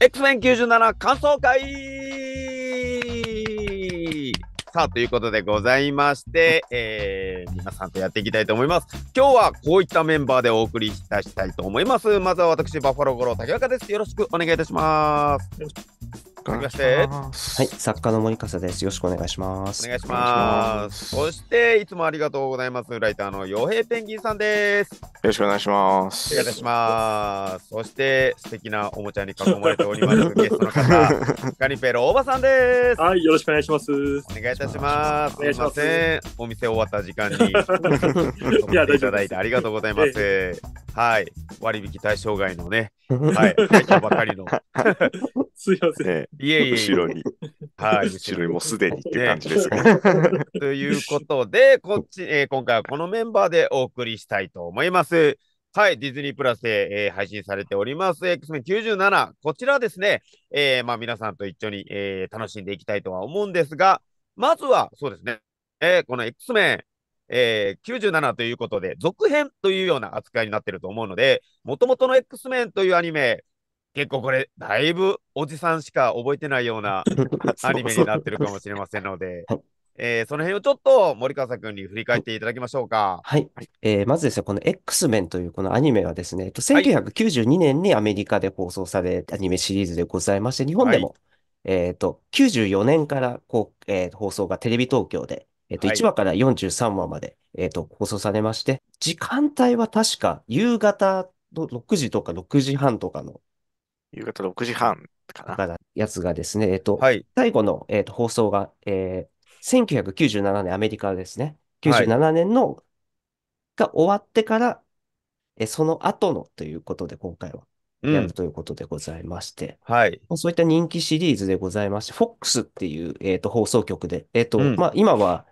X-Men97 感想会さあ、ということでございまして、えー、皆さんとやっていきたいと思います。今日はこういったメンバーでお送りいたしたいと思います。まずは私、バッファロー五郎竹中です。よろしくお願いいたします。はい、作家の森笠です。よろしくお願いします。お願いします。そして、いつもありがとうございます。ライターの洋平ペンギンさんです。よろしくお願いします。お願いします。そして、素敵なおもちゃに囲まれております。ゲストの方、ガニペロおばさんです。はい、よろしくお願いします。お願いいたします。お願いします。お店終わった時間に。いや、いただいてありがとうございます。はい、割引対象外のね。はい、ばかりの。すいません。いえいえ。後ろに。はい。後ろにもすでにって感じですね。ということで、こっち、えー、今回はこのメンバーでお送りしたいと思います。はい、ディズニープラスで、えー、配信されております、X-Men97。こちらですね、えー、まあ、皆さんと一緒に、えー、楽しんでいきたいとは思うんですが、まずは、そうですね、えこの X-Men、え97ということで、続編というような扱いになってると思うので、もともとの X-Men というアニメ、結構これ、だいぶおじさんしか覚えてないような アニメになってるかもしれませんので、はいえー、その辺をちょっと森川さんに振り返っていただきましょうか。はい。えー、まずですね、この X メンというこのアニメはですね、1992年にアメリカで放送されたアニメシリーズでございまして、日本でも、はい、えっ、ー、と、94年からこう、えー、放送がテレビ東京で、えっ、ー、と、1話から43話まで、えっ、ー、と、放送されまして、時間帯は確か夕方の6時とか6時半とかの夕方6時半かな。からやつがですね、えっと、はい最後の、えっと、放送が、えー、1997年、アメリカですね。97年の、が終わってから、えその後のということで、今回はやるということでございまして、はい。そういった人気シリーズでございまして、FOX っていう、えー、と放送局で、えーとうんまあ、今は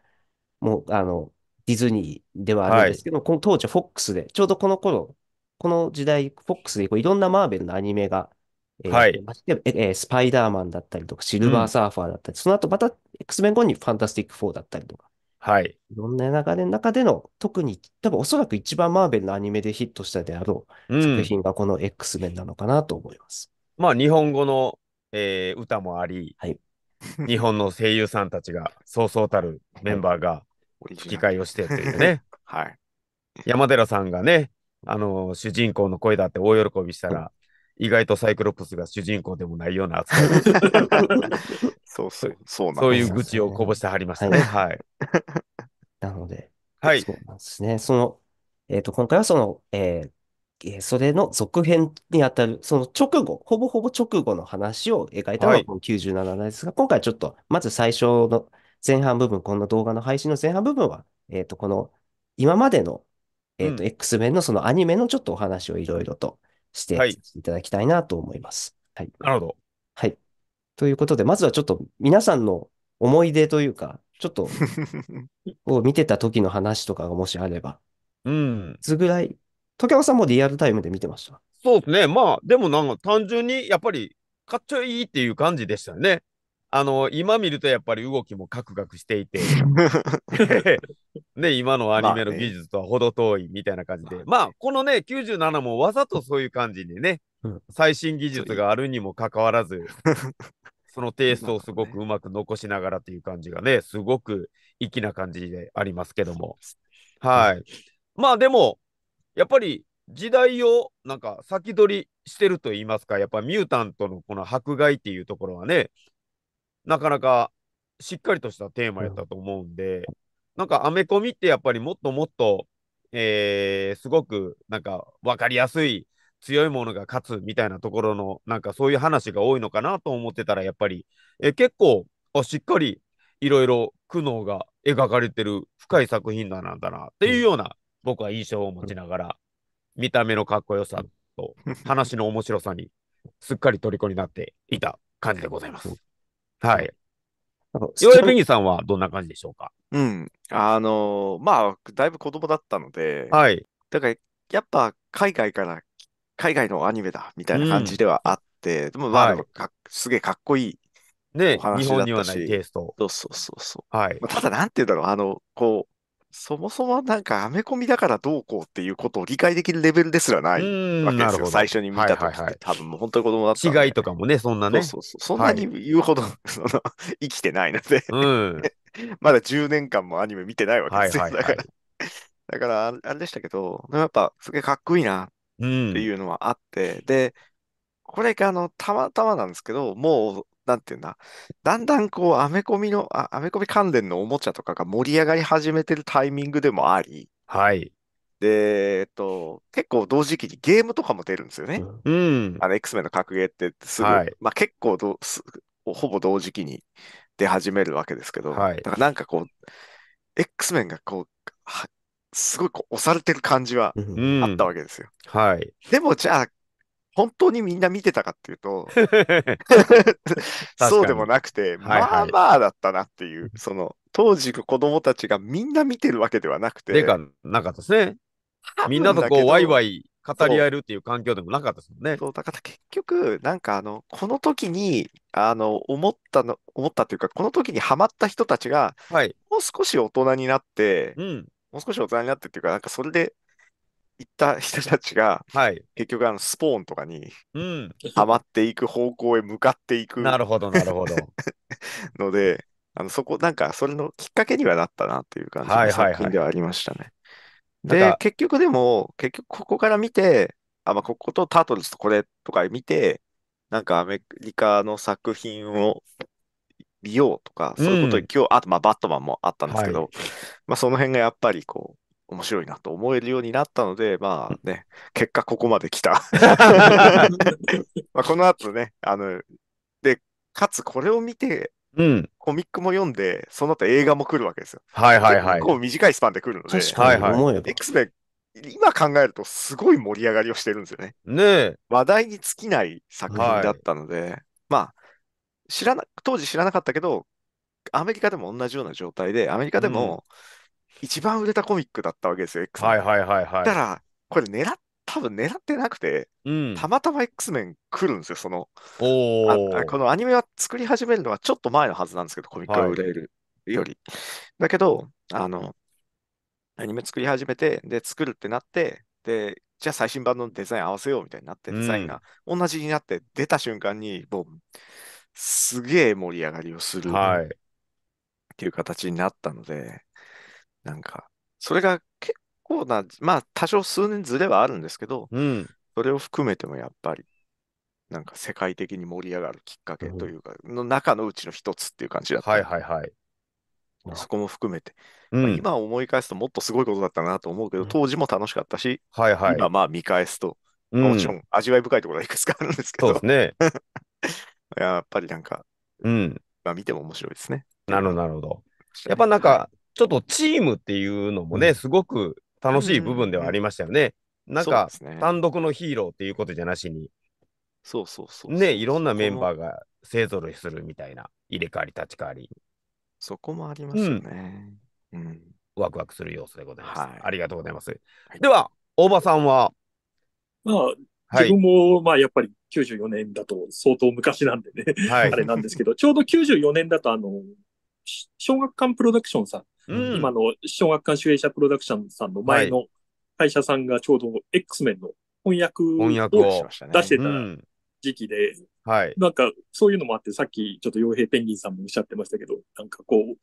もうあのディズニーではあるんですけど、この当時は FOX で、ちょうどこの頃、この時代、FOX でこういろんなマーベルのアニメがえー、はい。ええー、スパイダーマンだったりとか、シルバーサーファーだったり、その後また X-Men 後にファンタスティック4だったりとか、はい。いろんな流れの中での、特に、多分おそらく一番マーベルのアニメでヒットしたであろう作品がこの X メンなのかなと思います。うん、まあ、日本語の、えー、歌もあり、はい、日本の声優さんたちが、そうそうたるメンバーが吹き替えをしてていうね。はい。山寺さんがね、あの主人公の声だって大喜びしたら、意外とサイクロプスが主人公でもないような扱い そうそう、そうなんそういう愚痴をこぼしてはりましたね。はい。なので、はい。そうなんですね。その、えっ、ー、と、今回はその、えーえそれの続編にあたる、その直後、ほぼほぼ直後の話を描いたのがこの97ですが、はい、今回ちょっと、まず最初の前半部分、この動画の配信の前半部分は、えっ、ー、と、この今までの、えっ、ー、と、X 面のそのアニメのちょっとお話をいろいろと、していただきたいなと思います。はい。なるほど。はい。ということで、まずはちょっと皆さんの思い出というか、ちょっと、を 見てた時の話とかがもしあれば。うん。いつぐらい、時山さんもリアルタイムで見てましたそうですね。まあ、でもなんか単純にやっぱりかっちょいいっていう感じでしたよね。あの、今見るとやっぱり動きもカクカクしていて、ね、今のアニメの技術とは程遠いみたいな感じで、まあ、ねまあ、このね、97もわざとそういう感じにね、最新技術があるにもかかわらず、そのテイストをすごくうまく残しながらっていう感じがね、すごく粋な感じでありますけども。はい。まあでも、やっぱり時代をなんか先取りしてると言いますか、やっぱミュータントのこの迫害っていうところはね、なかなかしっかりとしたテーマやったと思うんで、なんかアメコミってやっぱりもっともっと、えー、すごくなんか分かりやすい強いものが勝つみたいなところのなんかそういう話が多いのかなと思ってたらやっぱり、えー、結構あしっかりいろいろ苦悩が描かれてる深い作品なんだなっていうような、僕は印象を持ちながら見た目のかっこよさと話の面白さにすっかり虜になっていた感じでございます。はい。岩井ベニさんはどんな感じでしょうかうん。あのー、まあ、だいぶ子供だったので、はい。だから、やっぱ海外から、海外のアニメだ、みたいな感じではあって、うん、でもまあ、はい、すげえかっこいいね、日本にはないテイスト。そうそうそうそう。はい。ただ、なんていうんだろう、あの、こう、そもそもなんかアメコミだからどうこうっていうことを理解できるレベルですらないわけですよ。最初に見たときって、はいはいはい、多分もう本当に子供だった、ね。違いとかもね、そんなね。そうそうそんなに言うほど、はい、その生きてないので まだ10年間もアニメ見てないわけですよ。はいはいはい、だから、からあれでしたけど、やっぱすげえかっこいいなっていうのはあって、で、これがあの、たまたまなんですけど、もうなんていうんだ、だんだんこう、アメコミの、アメコミ関連のおもちゃとかが盛り上がり始めてるタイミングでもあり、はい。で、えっと、結構同時期にゲームとかも出るんですよね。うん。あの、X メンの格ゲーってすぐ、はい、まあ結構どす、ほぼ同時期に出始めるわけですけど、はい。だからなんかこう、X メンがこう、すごいこう押されてる感じはあったわけですよ。うん、はい。でもじゃあ、本当にみんな見てたかっていうと、そうでもなくて、まあまあだったなっていう、その、当時子供たちがみんな見てるわけではなくて。でか、なかったですね。みんなとこう、ワイワイ語り合えるっていう環境でもなかったですもんね。そう、だから結局、なんかあの、この時に、あの、思ったの、思ったというか、この時にハマった人たちが、はい、もう少し大人になって、うん、もう少し大人になってっていうか、なんかそれで行った人たちが、はい、結局あのスポーンとかに、うっていく方向へ向かっていく。なるほど、なるほど。ので、あのそこ、なんか、それのきっかけにはなったなっていう感じの作品ではありましたね。はいはいはい、で、結局でも、結局ここから見て、あ、まあ、こことタートルズとこれとか見て、なんかアメリカの作品を見ようとか、そういうことに、今日、あと、まあ、バットマンもあったんですけど、はい、まあ、その辺がやっぱりこう、面白いなと思えるようになったので、まあね、結果ここまで来た。まあこの後ね、あの、で、かつこれを見て、うん、コミックも読んで、その後映画も来るわけですよ。はいはいはい。結構短いスパンで来るので、はいはい。X メ今考えるとすごい盛り上がりをしてるんですよね。ね話題に尽きない作品だったので、はい、まあ、知らな、当時知らなかったけど、アメリカでも同じような状態で、アメリカでも、うん一番売れたコミックだったわけですよ、X メン。はいはいはいはい。だから、これ狙っ多分狙ってなくて、うん、たまたま X メン来るんですよ、その。このアニメは作り始めるのはちょっと前のはずなんですけど、コミックが売れるより。はい、だけど、あの、アニメ作り始めて、で、作るってなって、で、じゃあ最新版のデザイン合わせようみたいになって、デザインが同じになって、出た瞬間に、ボン、うすげえ盛り上がりをする、っていう形になったので、なんか、それが結構な、まあ多少数年ずれはあるんですけど、うん、それを含めてもやっぱり、なんか世界的に盛り上がるきっかけというか、うん、の中のうちの一つっていう感じだった。はいはいはい。そこも含めて、うんまあ、今思い返すともっとすごいことだったなと思うけど、当時も楽しかったし、はいはい、今まあ見返すと、もちろん味わい深いところはいくつかあるんですけど、そうですね。やっぱりなんか、うん、まあ見ても面白いですね。なるほど、なるほど。やっぱなんか、ちょっとチームっていうのもね、すごく楽しい部分ではありましたよね。なんか、単独のヒーローっていうことじゃなしに、そうそうそうね、いろんなメンバーが勢ぞろいするみたいな、入れ替わり立ち替わり。そこもありますよね。うん。ワクワクする要素でございます。はい、ありがとうございます。では、大場さんはまあ、自分も、まあ、やっぱり94年だと相当昔なんでね、はい、あれなんですけど、ちょうど94年だと、あの、小学館プロダクションさんうん、今の小学館主演者プロダクションさんの前の会社さんがちょうど X メンの翻訳を出してた時期で、はい。なんか、そういうのもあって、さっきちょっと傭兵ペンギンさんもおっしゃってましたけど、なんかこう、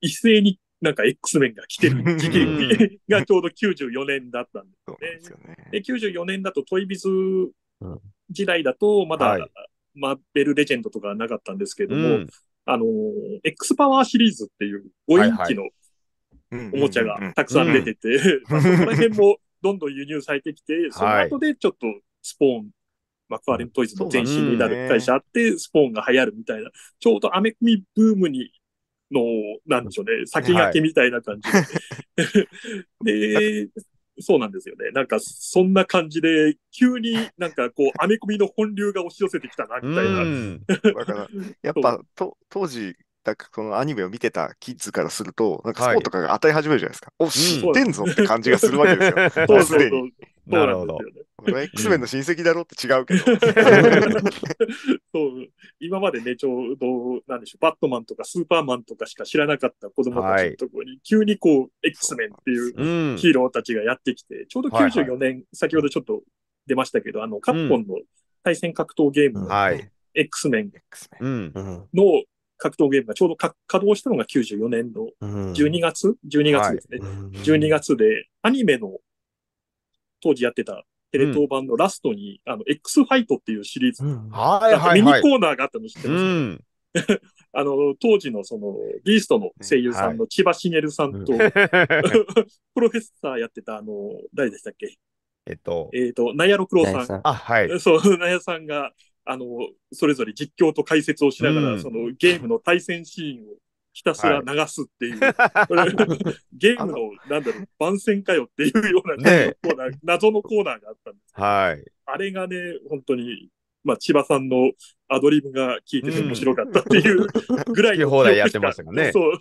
一斉になんか X 面が来てる時期 がちょうど94年だったんですよね。でねで94年だとトイビズ時代だと、まだ、マッベルレジェンドとかなかったんですけれども、うん、あの、X パワーシリーズっていう5インチのおもちゃがたくさん出てて、まあ、そこら辺もどんどん輸入されてきて、その後でちょっとスポーン、マクファーレントイズの前身になる会社あって、スポーンが流行るみたいな、ちょうどアメコミブームにの、なんでしょうね、先駆けみたいな感じで。はい、で、そうなんですよね。なんか、そんな感じで、急になんかこう、アメコミの本流が押し寄せてきたな、みたいな。やっぱと、当時、たそのアニメを見てたキッズからすると、なんかスポーとかが与え始めるじゃないですか。はい、お、知ってんぞって感じがするわけですよ。もうすでに。なるほど。こ X メンの親戚だろって違うけど。そう。今までね、ちょうど、なんでしょう、バットマンとかスーパーマンとかしか知らなかった子供たちのところに、急にこう、X メンっていうヒーローたちがやってきて、ちょうど94年、はいはい、先ほどちょっと出ましたけど、あの、カッコンの対戦格闘ゲーム、うん、はい X メンの格闘ゲームがちょうど稼働したのが94年の12月、うん、12月ですね、はい、12月でアニメの当時やってたテレ東版のラストに、うん、あの、X ファイトっていうシリーズ、はいはいはい、ミニコーナーがあったの知ってます、うん あの、当時のその、ビーストの声優さんの千葉茂さんと、はい、プロフェッサーやってた、あの、誰でしたっけえっと、えっと、ナヤロクロさん。あ、はい。そう、ナヤさんが、あの、それぞれ実況と解説をしながら、うん、そのゲームの対戦シーンをひたすら流すっていう、は い、ゲームの、なんだろう、番宣かよっていうような、ね、コーナー、謎のコーナーがあったんですはい、あれがね、本当に、まあ、千葉さんのアドリブが聞いてて面白かったっていうぐらいの、う放題やってましたかね。そう。はい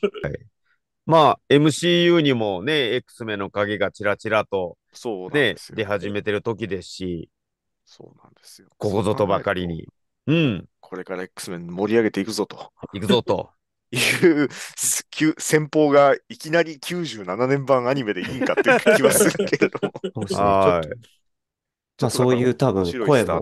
まあ、MCU にもね、X メンの影がちらちらと、ね、ね、出始めてる時ですし、そうなんですよ。ここぞとばかりに。うん。これから X メン盛り上げていくぞと。いくぞと。いう先方がいきなり97年版アニメでいいかっていう気はするけれども。そうまあそういう多分声が、ね、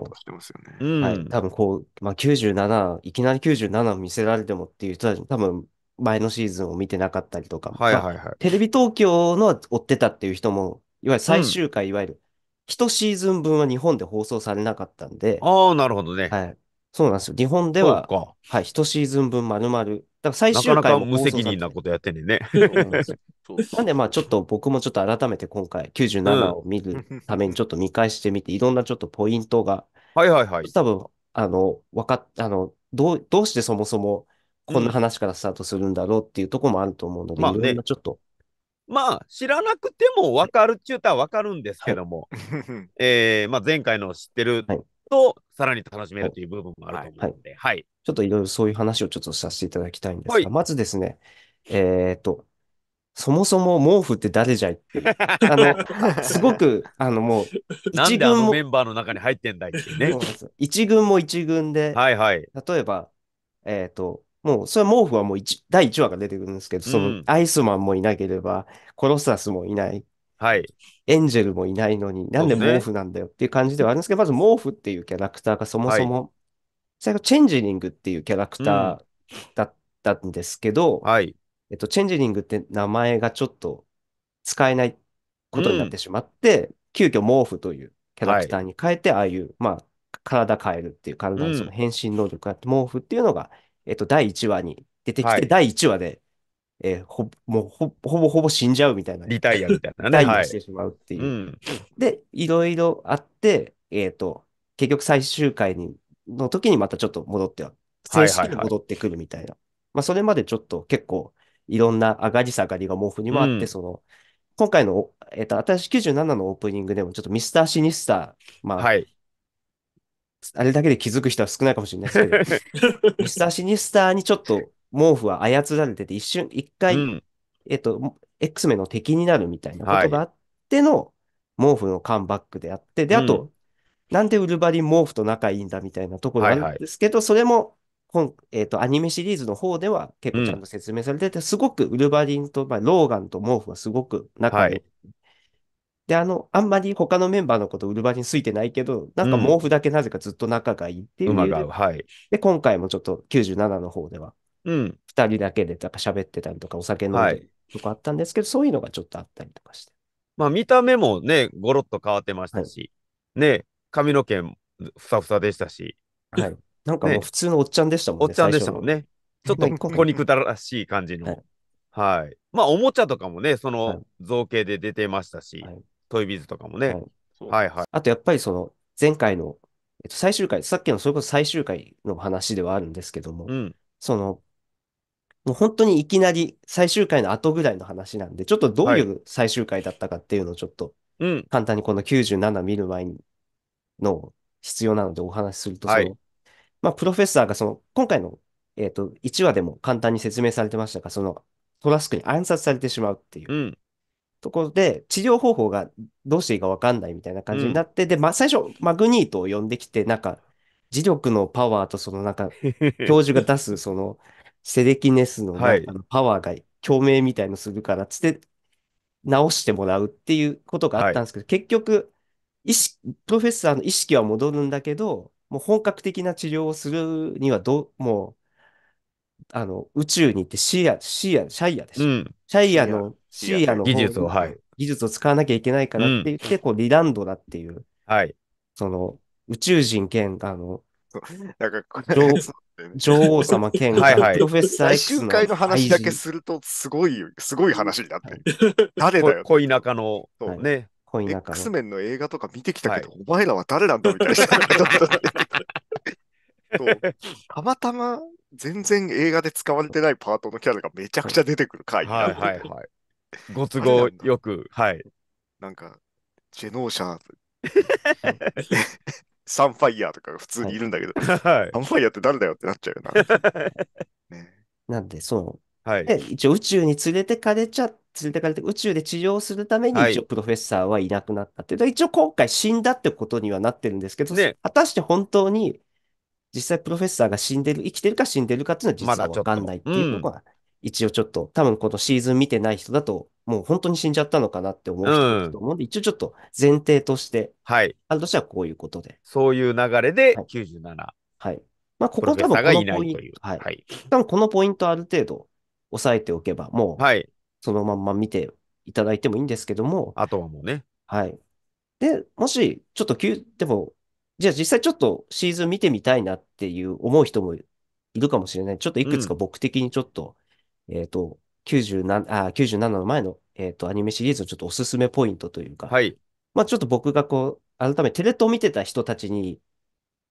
はい、多分こう、まあ97、いきなり97見せられてもっていう人たち多分前のシーズンを見てなかったりとか、はいはいはいまあ、テレビ東京の追ってたっていう人も、いわゆる最終回、うん、いわゆる一シーズン分は日本で放送されなかったんで、ああ、なるほどね。はい。そうなんですよ。日本では、はい、一シーズン分丸々。だから最終回かなかも無放かさ責任なことやってんねんね。そうなんです なんで、まあちょっと僕もちょっと改めて今回97を見るためにちょっと見返してみて、いろんなちょっとポイントが、はいはいはい。多分、あの、わかっ、あの、どう、どうしてそもそもこんな話からスタートするんだろうっていうところもあると思うので、うんいろんなちょっとまあ、知らなくても分かるっちゅうたら分かるんですけども、はい、えー、まあ、前回の知ってると、さらに楽しめるという部分もあると思うので、はい、はい、ちょっといろいろそういう話をちょっとさせていただきたいんですが、まずですね、えっ、と、そもそも毛布って誰じゃいっていう。あの、すごく、あのもう、一軍も。メンバーの中に入ってんだいってね。一軍も一軍で、はいはい。例えば、えっ、と、もう、それは毛布はもう一第1話が出てくるんですけど、そのアイスマンもいなければ、コロサスもいない、はい。エンジェルもいないのに、なんで毛布なんだよっていう感じではあるんですけど、まず毛布っていうキャラクターがそもそも、最後、チェンジリングっていうキャラクターだったんですけど、はい。えっと、チェンジリングって名前がちょっと使えないことになってしまって、急遽毛布というキャラクターに変えて、ああいう、まあ、体変えるっていう、体のその変身能力があって、毛布っていうのがえっと、第1話に出てきて、はい第1話で、えーほもうほほぼほぼ死んじゃうみたいな、リタイアみたいなね。大はしてしまうっていう。うん。で、いろいろあって、えっ、と、結局最終回にの時にまたちょっと戻っては、正式に戻ってくるみたいな。まあ、それまでちょっと結構、いろんな上がり下がりが毛布にもあって、うんその、今回のえっ、と、新しい97のオープニングでも、ちょっとミスター・シニスター、まあ、はい。あれだけで気づく人は少ないかもしれないですけど、ミスターシニスターにちょっと毛布は操られてて、一瞬、一回、うん、えっと、X 名の敵になるみたいなことがあっての、毛布のカムバックであって、で、あと、うん、なんでウルバリン毛布と仲いいんだみたいなところがあるんですけど、はいはい、それも本、えっ、ー、と、アニメシリーズの方では結構ちゃんと説明されてて、うん、すごくウルバリンと、まあ、ローガンと毛布はすごく仲いい、で、あの、あんまり他のメンバーのことウル場にリンついてないけど、なんか毛布だけなぜかずっと仲がいいっていう馬で、が合う。はい。で、今回もちょっと97の方では、うん。二人だけでなんか喋ってたりとか、お酒飲んでとかあったんですけど、そういうのがちょっとあったりとかして。まあ見た目もね、ごろっと変わってましたし、ね、髪の毛もふさふさでしたし、はい。なんかもう普通のおっちゃんでしたもんね。おっちゃんでしたもんね。ちょっとにくだらしい感じの。はいはい。まあおもちゃとかもね、その造形で出てましたし、はいトイビズとかもね。はい、はいはいあとやっぱりその前回の、えっと、最終回、さっきのそれこそ最終回の話ではあるんですけども、うん、その、もう本当にいきなり最終回の後ぐらいの話なんで、ちょっとどういう最終回だったかっていうのをちょっと、簡単にこの97見る前の必要なのでお話しすると、その、はい、まあ、プロフェッサーがその、今回の、えっ、ー、と、1話でも簡単に説明されてましたが、その、トラスクに暗殺されてしまうっていう。うんところで、治療方法がどうしていいかわかんないみたいな感じになって、うん、で、ま、最初、マグニートを呼んできて、なんか、磁力のパワーとそのなんか、教授が出す、その、セレキネスのなのパワーが共鳴みたいのするから、つって、直してもらうっていうことがあったんですけど、はい、結局、意識、プロフェッサーの意識は戻るんだけど、もう本格的な治療をするにはどう、もう、あの、宇宙に行ってシーア、シーア、シャイアでしょ。うん、シャイアの、シーアの技術を、はい。技術を使わなきゃいけないからって言って、うん、こう、リランドだっていう、はい。その、宇宙人兼、あの、なんか女王様兼、はいはい、プロフェッサー X の。会の話だけすると、すごい、すごい話になって誰だよ。恋仲の、そうね。恋仲の。X メンの映画とか見てきたけど、はい、お前らは誰なんだみたいな。たまたま全然映画で使われてないパートのキャラがめちゃくちゃ出てくる回。はいはいはい。ご都合よく、はい。なんか、ジェノーシャー、サンファイヤーとかが普通にいるんだけど、はい、サンファイヤーって誰だよってなっちゃうよな。ね、なんで、そう。はい、一応宇宙に連れてかれちゃ、連れてかれて宇宙で治療するために一応プロフェッサーはいなくなったって。はい、一応今回死んだってことにはなってるんですけど、ね、果たして本当に実際プロフェッサーが死んでる、生きてるか死んでるかっていうのは実はわかんないっていうのが、一応ちょっと、多分このシーズン見てない人だと、もう本当に死んじゃったのかなって思う人もいると思うんで、一応ちょっと前提として、はい。あるとしてはこういうことで。そういう流れで97。はい。はい、まあ、ここ多分このポイント、いはい。はい、多分このポイントある程度押さえておけば、もう、はい。そのまんま見ていただいてもいいんですけども。あとはもうね。はい。で、もし、ちょっと、でも、じゃあ実際ちょっとシーズン見てみたいなっていう思う人もいるかもしれない。ちょっといくつか僕的にちょっと、うん、えっ、ー、と、97あ97の前の、えーと、アニメシリーズのちょっとおすすめポイントというか、はい、まあ、ちょっと僕がこう、改めてテレ東見てた人たちに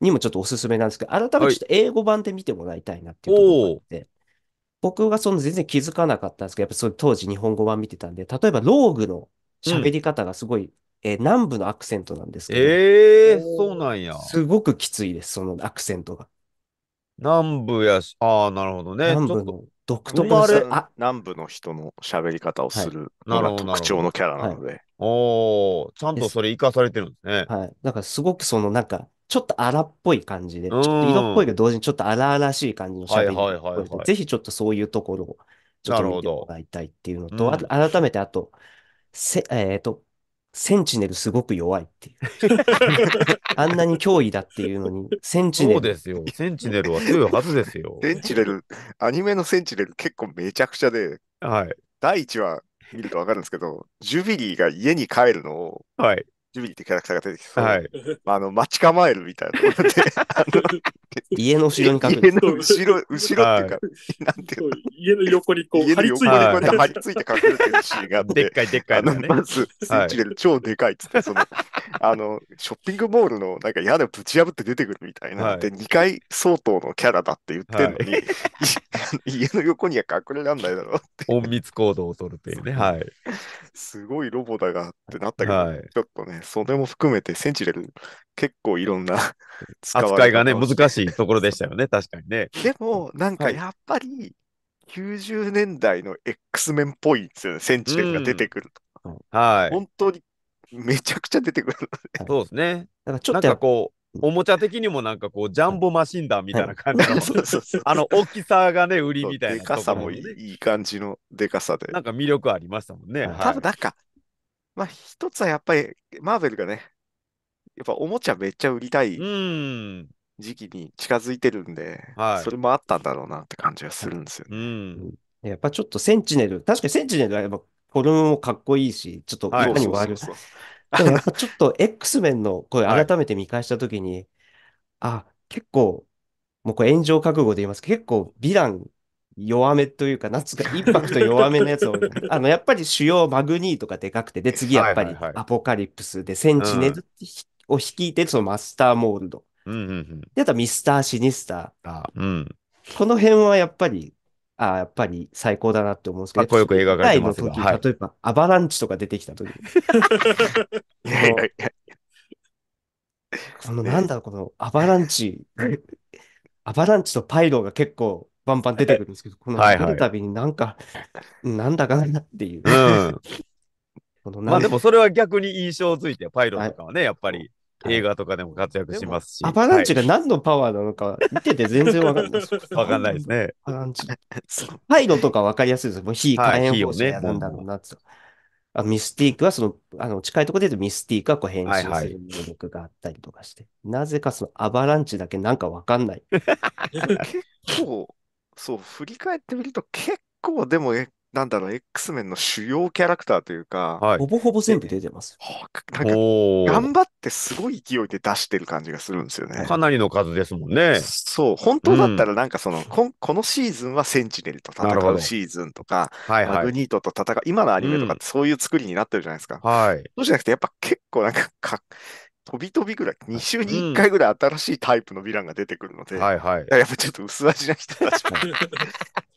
にもちょっとおすすめなんですけど、改めてちょっと英語版で見てもらいたいなっていうところがあって、はい、僕がその全然気づかなかったんですけど、やっぱその当時日本語版見てたんで、例えばローグの喋り方がすごいえー、南部のアクセントなんですけど、ええー、そうなんや。すごくきついです、そのアクセントが。南部やし、ああ、なるほどね。南部の独特のあ南部の人の喋り方をするのが特徴のキャラなので。はい、おおちゃんとそれ生かされてるんですね。はい。だからすごくそのなんか、ちょっと荒っぽい感じで、ちょっと色っぽいけど同時にちょっと荒々しい感じの喋り、はいはいはいはい、ぜひちょっとそういうところをちょっと見てもらいたいっていうのと、うん、改めてあと、せえっ、ー、と、センチネルすごく弱いっていう。あんなに脅威だっていうのに、センチネル。そうですよ。センチネルは強いはずですよ。センチネル、アニメのセンチネル結構めちゃくちゃで、はい。第1話見るとわかるんですけど、ジュビリーが家に帰るのを、はい。ジーってキャラクターが出てきて、はい、あの待ち構えるみたいな 家の後ろに家の後ろ、後ろっていうか、なんていう家の横にこう、張り付いて、隠れてるシーンがあって、でっかいでっかい、ね、まず、スイッチで超でかいっつって、その、あの、ショッピングモールのなんか屋根をぶち破って出てくるみたいな、はい、で、2階相当のキャラだって言ってんのに、はい、家の横には隠れらんないだろうって。隠密行動を取るっていうね、はい。すごいロボだがってなったけど、ちょっとね、それも含めてセンチネル、結構いろんな 扱いがね、難しいところでしたよね、確かにね。でも、なんかやっぱり、90年代の X メンっぽいんですよね、センチネルが出てくると。はい。本当にめちゃくちゃ出てくる、そうですね。んかちょっとこう、おもちゃ的にもなんかこう、ジャンボマシンだみたいな感じの、あの大きさがね、売りみたいな、ね。でかさもいい感じのでかさで。なんか魅力ありましたもんね。多分なんか、まあ、一つはやっぱり、マーベルがね、やっぱおもちゃめっちゃ売りたい時期に近づいてるんで、はいそれもあったんだろうなって感じがするんですよね。うん。やっぱちょっとセンチネル、確かにセンチネルはやっぱフォルムもかっこいいし、ちょっといかにもちょっと X メンのこれ 改めて見返したときに、あ、結構、もうこれ炎上覚悟で言いますけど、結構ヴィラン弱めというか、なんつうか、インパクト弱めのやつを、あの、やっぱり主要マグニーとかでかくて、で、次やっぱりアポカリプスで、センチネルを率いて、そのマスターモールド。うんうんうん、で、あとミスター・シニスター。うん、この辺はやっぱり、ああ、やっぱり最高だなって思うんですけど、かっこよく映画例えば、アバランチとか出てきた時このなんだろう、このアバランチ、アバランチとパイローが結構バンバン出てくるんですけど、この出るたびになんか、なんだかなっていう。まあでもそれは逆に印象づいて、パイロットとかはね、やっぱり映画とかでも活躍しますし。アバランチが何のパワーなのか、見てて全然わかんないです。わかんないですね。アバランチ。パイロとかわかりやすいです。もう火火炎放射なんだろうなと。ミスティークはその、あの、近いところで言うとミスティークはこう変身する能力があったりとかして、なぜかそのアバランチだけなんかわかんない。結構、そう、振り返ってみると結構でも、えなんだろう、X メンの主要キャラクターというか、はい。ほぼほぼ全部出てます。はあなんかお頑張ってすごい勢いで出してる感じがするんですよね。かなりの数ですもんね。そう、本当だったらなんかその、こんこのシーズンはセンチネルとなる戦どうシーズンとか、はいマはグい。ニートと戦う、今のアニメとかってそういう作りになってるじゃないですか。はい。そうじゃなくて、やっぱ結構なんかか、飛び飛びぐらい、2週に1回ぐらい新しいタイプのヴィランが出てくるので、うんはいはい、やっぱちょっと薄味な人たちも。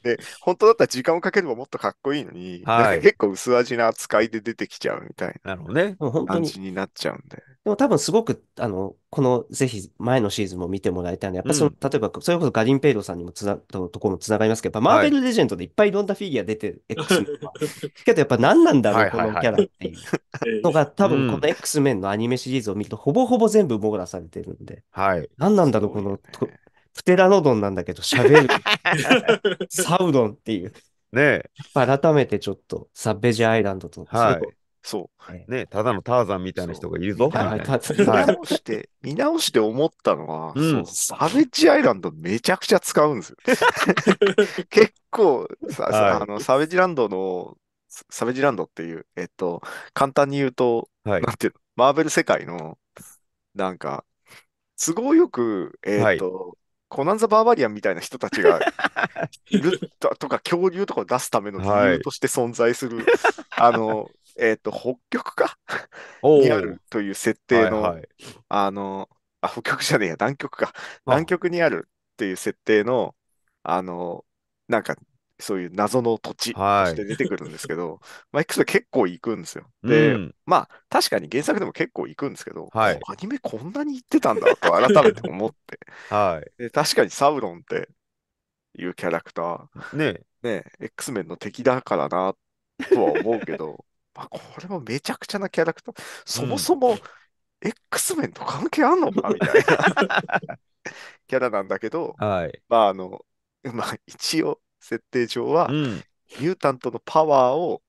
で、本当だったら時間をかければもっとかっこいいのに、はい、結構薄味な扱いで出てきちゃうみたいな感じになっちゃうんで。でも多分すごく、あの、この、ぜひ前のシーズンも見てもらいたいのやっぱその、うん例えば、それこそガリンペイロさんにもつな、とところもつながりますけど、やっぱマーベルレジェンドでいっぱいいろんなフィギュア出て、X メン けどやっぱ何なんだろう、このキャラっていう のが、多分この X メンのアニメシリーズを見ると、ほぼほぼ全部網羅されてるんで、はい。何なんだろう、この、プテラノドンなんだけど喋る、サウドンっていう。ねえ。改めてちょっと、サッベージアイランドと、はいそう。ね、ただのターザンみたいな人がいるぞ。はい、見直して、見直して思ったのは、うサベッジアイランドめちゃくちゃ使うんですよ。結構あの、サベッジランドの、サベッジランドっていう、えっと、簡単に言うと、なんていうの、マーベル世界の、なんか、都合よく、えっと、コナンザ・バーバリアンみたいな人たちがッ るとか恐竜とかを出すための理由として存在する、はい、あのえっ、ー、と、北極か にあるという設定の、はいはい、あの、あ、北極じゃねえや、南極か。南極にあるという設定の、あの、なんか、そういう謎の土地として出てくるんですけど、はい、まあ、X で結構行くんですよ。で、うん、まあ、確かに原作でも結構行くんですけど、はい、アニメこんなに行ってたんだと改めて思って、はい、で確かにサウロンっていうキャラクター、ねね、X メンの敵だからなとは思うけど、まあ、これもめちゃくちゃなキャラクター、そもそも X メンと関係あんのか みたいなキャラなんだけど、はい、まああの、まあ一応設定上は、うん、ミュータントのパワーを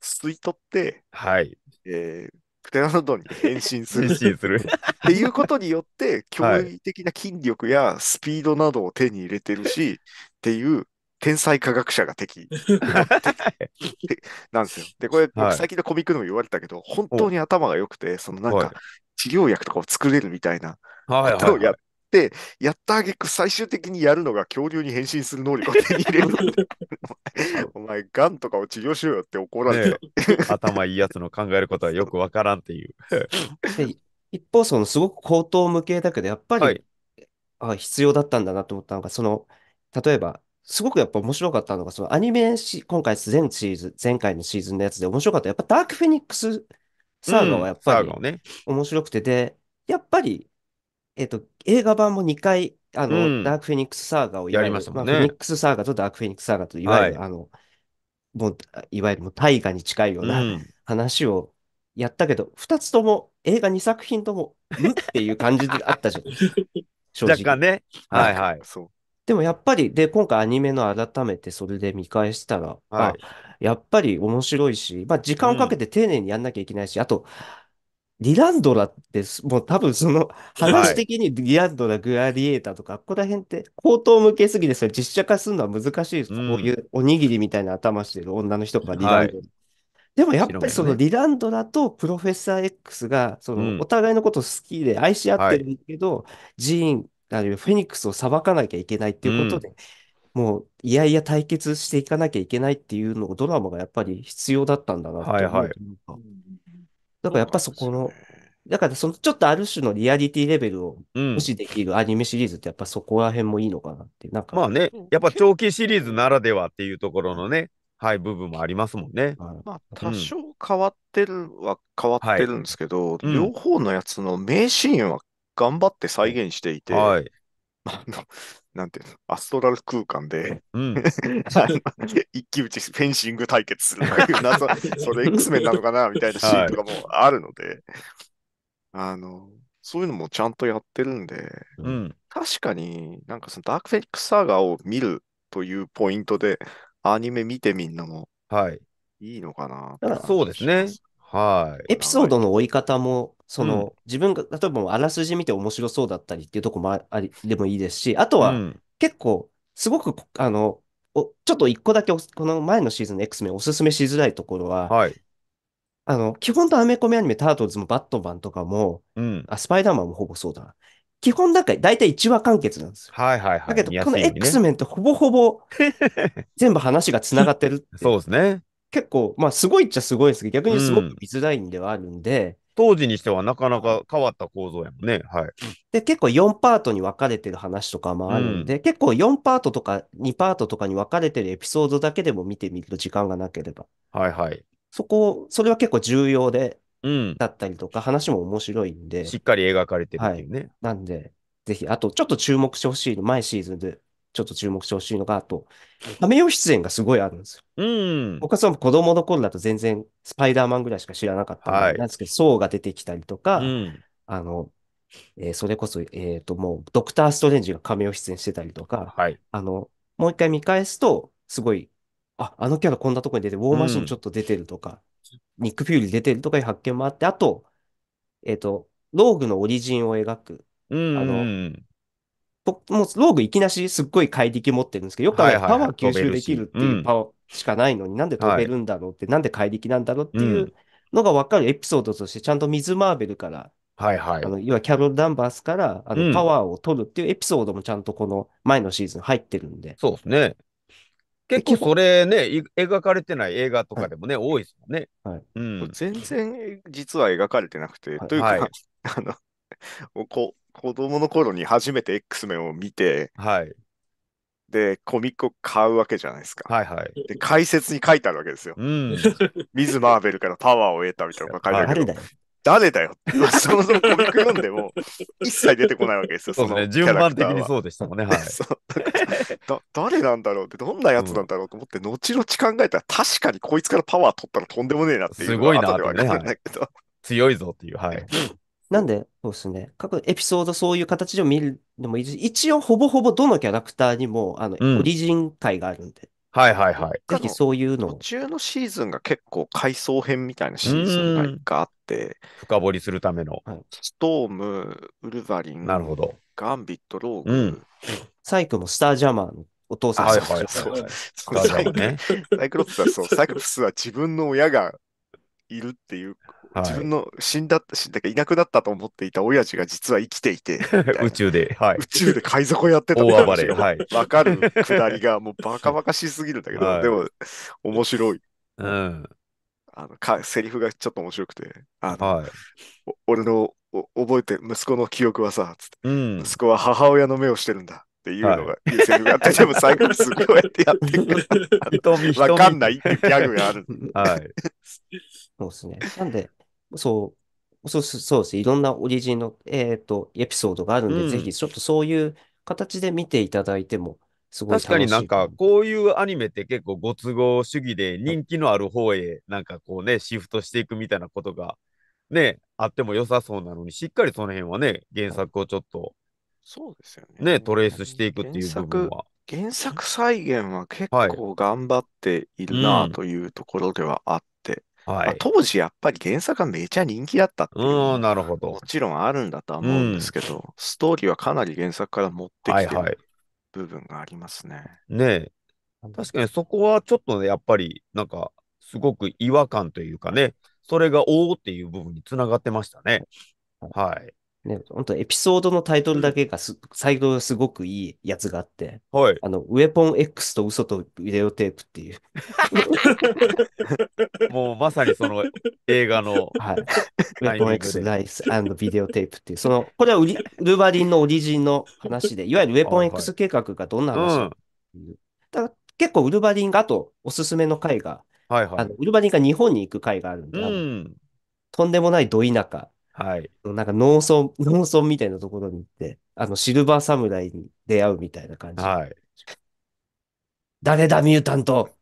吸い取って、はい。えー、プテラノドンに変身する。変身する。っていうことによって、驚異的な筋力やスピードなどを手に入れてるし、はい、っていう、天才科学者が敵 なんですよ。で、これ、はい、最近のコミックでも言われたけど、本当に頭が良くて、そのなんか、治療薬とかを作れるみたいなことをやって、やったあげく最終的にやるのが恐竜に変身する能力を手に入れる。お前、ガンとかを治療しようよって怒られて、頭いいやつの考えることはよくわからんっていう。一方、そのすごく高等無形だけど、やっぱり、はい、あ必要だったんだなと思ったのが、その、例えば、すごくやっぱ面白かったのが、そのアニメし、今回、前シーズン、前回のシーズンのやつで面白かった。やっぱダークフェニックスサーガはやっぱり、ね、面白くてで、やっぱり、えっ、と、映画版も2回、あの、うん、ダークフェニックスサーガをやりましたもんまあ、フェニックスサーガとダークフェニックスサーガと、いわゆる、い、あの、もう、いわゆるもう大河に近いような話をやったけど、2つとも映画2作品とも、んっていう感じであったじゃん。正直。若干ね。はいはい。そう。でもやっぱり、で、今回アニメの改めてそれで見返したら、あはい。やっぱり面白いし、まあ、時間をかけて丁寧にやんなきゃいけないし、あと、リランドラってす、もう多分その話い。的にリランドラ、グアリエーターとか、ここら辺って高等無形すぎですよ。実写化するのは難しいです。こういん。うおにぎりみたいな頭してる女の人とデリラはンい。ドラ。でもやっ白ぱり目そのね。リランドラとプロフェッサー X が、そのおん。互いのこと好きで愛し合っはてい。るけど、ジーンあるフェニックスを裁かなきゃいけないっていうことで、うん、もういやいや対決していかなきゃいけないっていうのをドラマがやっぱり必要だったんだなってはいはい。だからやっぱそこの、だからそのちょっとある種のリアリティレベルを無視できるアニメシリーズってやっぱそこら辺もいいのかなってなんか。まあね、やっぱ長期シリーズならではっていうところのね、はい、部分もありますもんね。まあ、多少変わってるは変わってるんですけど、はいうん、両方のやつの名シーンは頑張って再現していて、はいあの、なんていうの、アストラル空間で、一騎打ちフェンシング対決するという謎、それ X 面なのかなみたいなシーンとかもあるので、はい、あの、そういうのもちゃんとやってるんで、うん、確かになんかそのダークフェニックスサーガを見るというポイントで、アニメ見てみんなも、はい。いいのかな、そうですね。はい。エピソードの追い方もその、うん自分が、例えばあらすじ見て面白そうだったりっていうとこもあり、でもいいですし、あとは結構、すごくあの、おちょっと一個だけこの前のシーズンの X メンおすすめしづらいところは、はい。あの、基本とアメコミアニメ、タートルズもバットマンとかも、うん。あ、スパイダーマンもほぼそうだな。基本なんか大体1話完結なんですよ。はいはいだけど、この X メンとほぼほぼ 全部話がつながってるって、そうですね。結構、まあすごいっちゃすごいですけど、逆にすごく見づらいんではあるんで、当時にしてはなかなか変わった構造やもんね。はい。で、結構4パートに分かれてる話とかもあるんで、うん、結構4パートとか2パートとかに分かれてるエピソードだけでも見てみると時間がなければ。はいはい。そこ、それは結構重要で、うん、だったりとか、話も面白いんで。しっかり描かれてるっていうね。はい、なんで、ぜひ、あとちょっと注目してほしいの、前シーズンでちょっと注目してほしいのが、あと、亀メ出演がすごいあるんですよ。うん。僕はその子供の頃だと全然スパイダーマンぐらいしか知らなかったんですけど、はい、ソが出てきたりとか、うん、あの、えー、それこそ、えっ、ー、と、もう、ドクター・ストレンジが亀メ出演してたりとか、はい、あの、もう一回見返すと、すごい、あ、あのキャラこんなとこに出て、ウォーマシンちょっと出てるとか、うん、ニック・フューリー出てるとかいう発見もあって、あと、えっ、ー、と、ローグのオリジンを描く、うんうん、あの、もうローグいきなしすっごい怪力持ってるんですけど、よくパワー吸収できるっていうパワーしかないのに、なんで飛べるんだろうって、なんで怪力なんだろうっていうのが分かるエピソードとして、ちゃんとミズ・マーベルから、はいはい。あの、要わゆるキャロル・ダンバースから、あの、パワーを取るっていうエピソードもちゃんとこの前のシーズン入ってるんで。そうですね。結構それね、描かれてない映画とかでもね、はい、多いですもんね。はい。うん、全然実は描かれてなくて、はい、というか、はい、あの、こ子供の頃に初めて X メンを見て、はい。で、コミックを買うわけじゃないですか。はいはい。で、解説に書いてあるわけですよ。うん。ミズ・マーベルからパワーを得たみたいなのが書いてあるけど。誰だよって、そもそもコミック読んでも、一切出てこないわけですよ。そうね、順番的にそうでしたもんね。はい、だ誰なんだろうって、どんなやつなんだろうと思って、後々考えたら、確かにこいつからパワー取ったらとんでもねえなっていう。すごいなね、はい、強いぞっていう、はい。なんで、そうですね。各エピソードそういう形で見るのもいいし、一応ほぼほぼどのキャラクターにも、あの、うんオリジン回があるんで、はいはいはい。ぜひそういうの途中のシーズンが結構回想編みたいなシーズンがあって、深掘りするための。ストーム、ウルヴァリン、なるほど。ガンビット、ローグ、うんサイクもスタージャーマーのお父さんはいはいはいそうはい。スタジね。サイクロプスはそう、サイクロプスは自分の親がいるっていうはい、自分の死んだ、死んだかいなくなったと思っていた親父が実は生きていて、宇宙で、はい、宇宙で海賊をやってた大暴れ、はわかるくだりがもうバカバカしすぎるんだけど、はい、でも面白い。うん。あのかセリフがちょっと面白くて、あの、はい、俺の覚えて、息子の記憶はさ、つって、うん、息子は母親の目をしてるんだ。っていうのが、いいセリフがあって、でも最後すごいやってやってくる。わかんないってギャグがある。はい。そうですね。なんで、そう、そうそうですね。いろんなオリジンの、えっと、エピソードがあるんで、うんぜひちょっとそういう形で見ていただいても、すごい楽し確かになんか、こういうアニメって結構ご都合主義で人気のある方へ、なんかこうね、シフトしていくみたいなことが、ね、あっても良さそうなのに、しっかりその辺はね、原作をちょっとそうですよね。ね、トレースしていくっていう部分は。原作、再現は結構頑張っているなあというところではあって、はまあい。当時やっぱり原作がめちゃ人気だったっていうのはん、なるほども。ちろんあるんだとは思うんですけど、ストーリーはかなり原作から持ってきてる部分がありますね。ねえ。確かにそこはちょっとね、やっぱり、なんか、すごく違和感というかね、それがおおっていう部分につながってましたね。はい。ね、本当エピソードのタイトルだけがす、サイトがすごくいいやつがあって、はい。あの、ウェポン X と嘘とビデオテープっていう。もうまさにその映画の。はい。ウェポン X ライスビデオテープっていう、その、これはウリルバリンのオリジンの話で、いわゆるウェポン X 計画がどんな話かっていう。だ結構ウルバリンが、あとおすすめの回が、はいはい。あのウルバリンが日本に行く回があるんで、うん、とんでもないど田舎。はい。なんか農村、農村みたいなところに行って、あの、シルバー侍に出会うみたいな感じ。はい。誰だ、ミュータント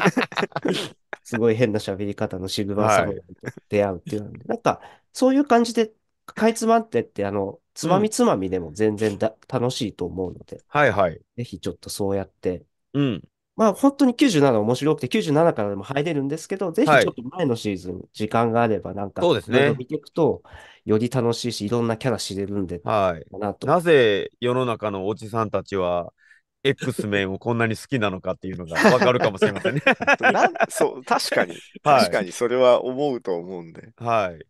すごい変な喋り方のシルバー侍と出会うっていうので、なんか、そういう感じで、かいつまってって、あの、つまみつまみでも全然だ、楽しいと思うので、はいはい。ぜひちょっとそうやって、うん。まあ本当に97面白くて、97からでも入れるんですけど、ぜひちょっと前のシーズン、時間があればなんか、そうですね見ていくと、より楽しいし、いろんなキャラ知れるんで、はい。なと。なぜ世の中のおじさんたちは、X メンをこんなに好きなのかっていうのがわかるかもしれませんね。なんそう、確かに、確かにそれは思うと思うんで、はい。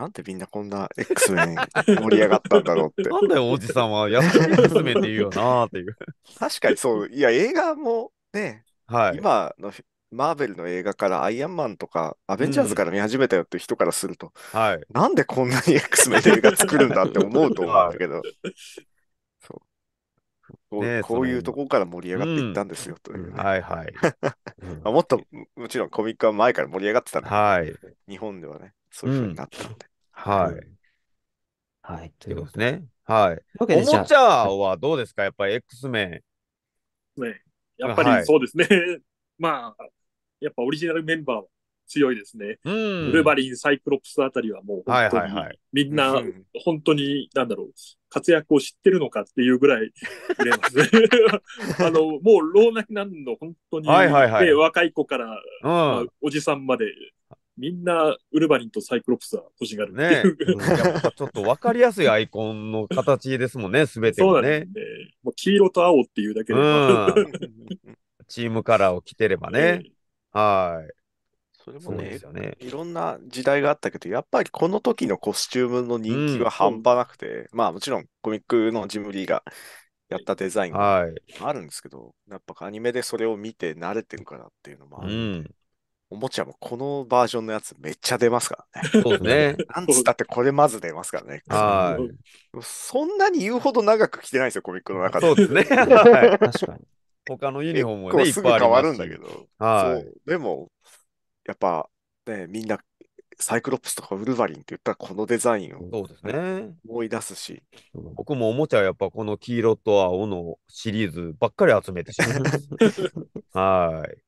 なんでみんなこんな X 面盛り上がったんだろうって。なんだよ、おじさんは。やっぱり X 面で言うよなーっていう。確かにそう、いや、映画もね、はい、今のマーベルの映画からアイアンマンとかアベンジャーズから見始めたよって人からすると、うん、なんでこんなに X メン映画作るんだって思うと思うんだけど、そうね、こういうところから盛り上がっていったんですよ、という、ねうんはいはい、まあ、もっともちろんコミックは前から盛り上がってたのはい、日本ではねそういうふうになったので、はい、はい、ということですねはいおもちゃはどうですかやっぱり X メン、ねやっぱりそうですね。はい、まあ、やっぱオリジナルメンバーは強いですね。うん、ウルバリン、サイクロプスあたりはもう本当に、みんな本当に、なんだろう、活躍を知ってるのかっていうぐらいれます あの、もう老なんの、本当に、はいはいはい、若い子から、まあ、おじさんまで、みんなウルヴァリンとサイクロプスは欲しがるね。ちょっと分かりやすいアイコンの形ですもんね、す べてがね。そうね。もう黄色と青っていうだけで。うん、チームカラーを着てればね。えー、はい。それもねね、いろんな時代があったけど、やっぱりこの時のコスチュームの人気は半端なくて、うん、まあもちろんコミックのジムリーがやったデザインがあるんですけど、はい、やっぱアニメでそれを見て慣れてるからっていうのもある、うんおもちゃもこのバージョンのやつめっちゃ出ますからね。そうね。なんつったってこれまず出ますからね。はい。そんなに言うほど長く着てないですよ、コミックの中で。そうですね。はい、確かに。他のユニフォームもね、すぐ変わるんだけど。はい。でも、やっぱ、ね、みんなサイクロプスとかウルヴァリンって言ったらこのデザインをそうですね思い出すし、僕もおもちゃはやっぱこの黄色と青のシリーズばっかり集めてしまいます。はい。